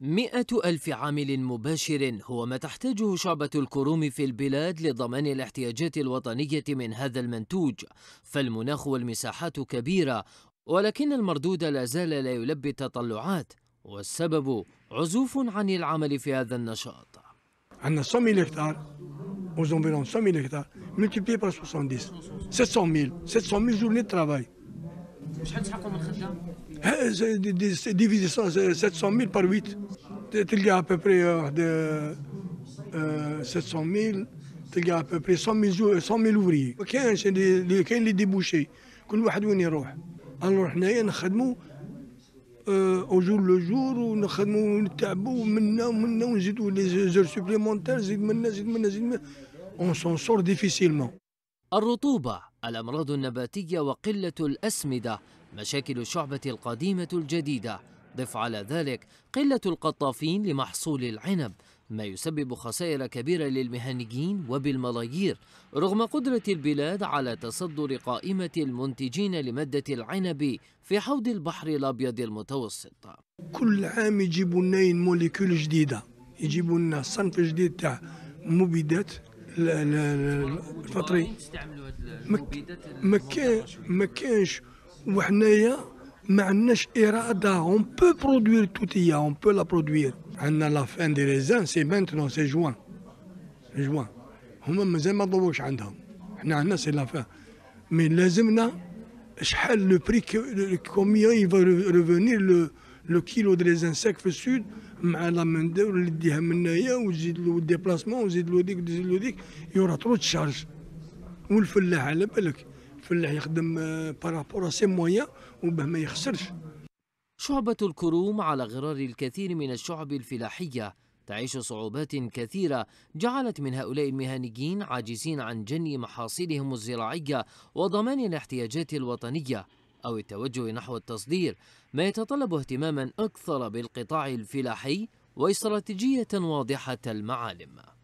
مئة ألف عامل مباشر هو ما تحتاجه شعبة الكروم في البلاد لضمان الاحتياجات الوطنية من هذا المنتوج فالمناخ والمساحات كبيرة ولكن المردود لا زال لا يلبي التطلعات والسبب عزوف عن العمل في هذا النشاط عندنا 100000 هكتار 100000 هكتار 70 شحال تحققوا من خدام؟ ديفيزي 700 000 بار 8 تلقى بوبري واحد 700 000 تلقى ابوبري 100 000 100 000 اوفري ما كاينش كاين لي ديبوشي كل واحد وين يروح انا نروح حنايا نخدموا او جور لو جور ونخدموا ونتعبوا منا ومنا ونزيدوا لي زور سوبليمونتير زيد منا زيد منا زيد منا اون سون سور ديفيسيلمون الرطوبة الأمراض النباتية وقلة الأسمدة مشاكل الشعبة القديمة الجديدة ضف على ذلك قلة القطافين لمحصول العنب ما يسبب خسائر كبيرة للمهنيين وبالملايير رغم قدرة البلاد على تصدر قائمة المنتجين لمادة العنب في حوض البحر الأبيض المتوسط كل عام يجيبوا لنا موليكول جديدة يجيبوا لنا صنف جديد تاع مبيدات الفطري ما كانش ما وحنايا ما عندناش اراده اون بو برودوير توتيا اون بو لا برودوير عندنا لا فان دي ريزان سي مانتنون سي جوان جوان هما مازال ما ضووش عندهم حنا عندنا سي لا فان مي لازمنا شحال لو بري كوميون يفا ريفونير لو لو كيلو ديال ليزانساك في السود مع لا مان دور اللي ديها من هنايا وتزيد له ديبلاسمون وزيد له ديك وزيد له ديك يورا ترو تشارج والفلاح على بالك الفلاح يخدم بارابور سي مويان وباه ما يخسرش شعبة الكروم على غرار الكثير من الشعب الفلاحية تعيش صعوبات كثيرة جعلت من هؤلاء المهنيين عاجزين عن جني محاصيلهم الزراعية وضمان الاحتياجات الوطنية أو التوجه نحو التصدير ما يتطلب اهتماما أكثر بالقطاع الفلاحي واستراتيجية واضحة المعالم